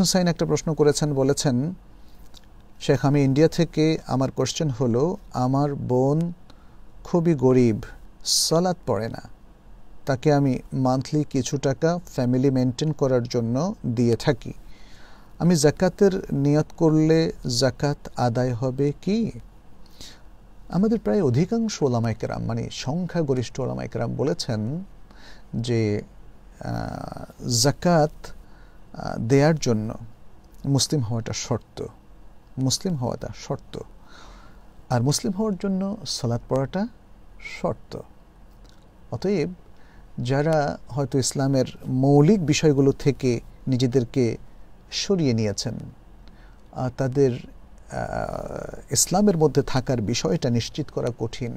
হুসাইন একটা প্রশ্ন করেছেন বলেছেন শেখ আমি ইন্ডিয়া থেকে আমার কোশ্চেন হলো আমার বোন খুবই গরিব সালাদ পড়ে না তাকে আমি মান্থলি কিছু টাকা ফ্যামিলি মেনটেন করার জন্য দিয়ে থাকি আমি জাকাতের নিয়ত করলে জাকাত আদায় হবে কি আমাদের প্রায় অধিকাংশ ওলামাইকরাম মানে সংখ্যাগরিষ্ঠ ওলামাইকেরাম বলেছেন যে জাকাত দেয়ার জন্য মুসলিম হওয়াটা শর্ত মুসলিম হওয়াটা শর্ত আর মুসলিম হওয়ার জন্য সালাদ পড়াটা শর্ত অতএব যারা হয়তো ইসলামের মৌলিক বিষয়গুলো থেকে নিজেদেরকে সরিয়ে নিয়েছেন তাদের ইসলামের মধ্যে থাকার বিষয়টা নিশ্চিত করা কঠিন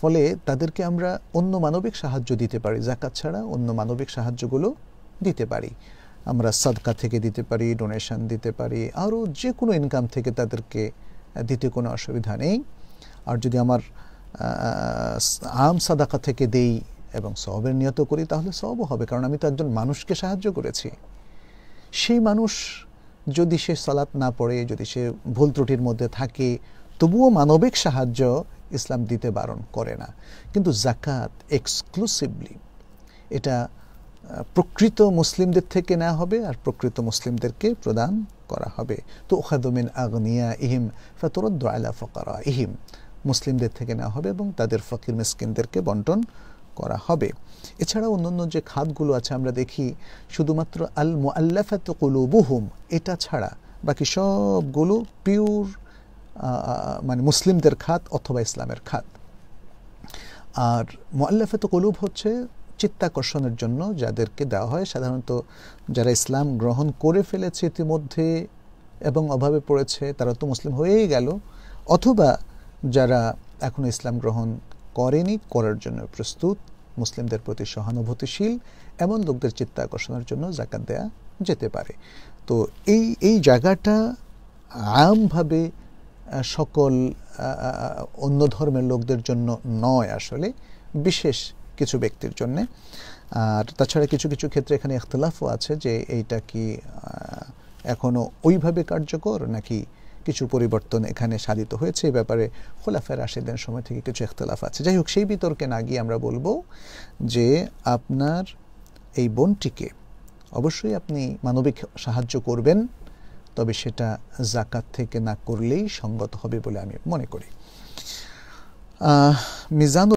ফলে তাদেরকে আমরা অন্য মানবিক সাহায্য দিতে পারি জাকাত ছাড়া অন্য মানবিক সাহায্যগুলো দিতে পারি আমরা সাদকা থেকে দিতে পারি ডোনেশন দিতে পারি আরও যে কোনো ইনকাম থেকে তাদেরকে দিতে কোনো অসুবিধা নেই আর যদি আমার আম সাদাকা থেকে দেই এবং সবের নিয়ত করি তাহলে সবও হবে কারণ আমি তো একজন মানুষকে সাহায্য করেছি সেই মানুষ যদি সে সালাত না পড়ে যদি সে ভুল ত্রুটির মধ্যে থাকে তবুও মানবিক সাহায্য ইসলাম দিতে বারণ করে না কিন্তু জাকাত এক্সক্লুসিভলি এটা প্রকৃত মুসলিমদের থেকে নেওয়া হবে আর প্রকৃত মুসলিমদেরকে প্রদান করা হবে তো ওখাদমিন আগনিয়া ইহিম ফেতরদ্দ আলা ফকরা ইহিম মুসলিমদের থেকে নেওয়া হবে এবং তাদের ফকির মিসকিনদেরকে বন্টন করা হবে এছাড়া অন্যান্য যে খাতগুলো আছে আমরা দেখি শুধুমাত্র আল মোয়াল্লাফাত কলুবুহুম এটা ছাড়া বাকি সবগুলো পিওর মানে মুসলিমদের খাত অথবা ইসলামের খাত আর মোয়াল্লাফাত কলুব হচ্ছে চিত্তাকর্ষণের জন্য যাদেরকে দেওয়া হয় সাধারণত যারা ইসলাম গ্রহণ করে ফেলেছে ইতিমধ্যে এবং অভাবে পড়েছে তারা তো মুসলিম হয়েই গেল অথবা যারা এখন ইসলাম গ্রহণ করেনি করার জন্য প্রস্তুত মুসলিমদের প্রতি সহানুভূতিশীল এমন লোকদের চিত্তাকর্ষণের জন্য জাকাত দেয়া যেতে পারে তো এই এই জায়গাটা আমভাবে সকল অন্য ধর্মের লোকদের জন্য নয় আসলে বিশেষ কিছু ব্যক্তির জন্য আর তাছাড়া কিছু কিছু ক্ষেত্রে এখানে ইখতলাফও আছে যে এইটা কি এখনও ওইভাবে কার্যকর নাকি কিছু পরিবর্তন এখানে সাধিত হয়েছে এ ব্যাপারে খোলাফা রাশেদের সময় থেকে কিছু ইখতলাফ আছে যাই হোক সেই বিতর্কে না গিয়ে আমরা বলবো যে আপনার এই বোনটিকে অবশ্যই আপনি মানবিক সাহায্য করবেন তবে সেটা জাকাত থেকে না করলেই সঙ্গত হবে বলে আমি মনে করি মিজানুল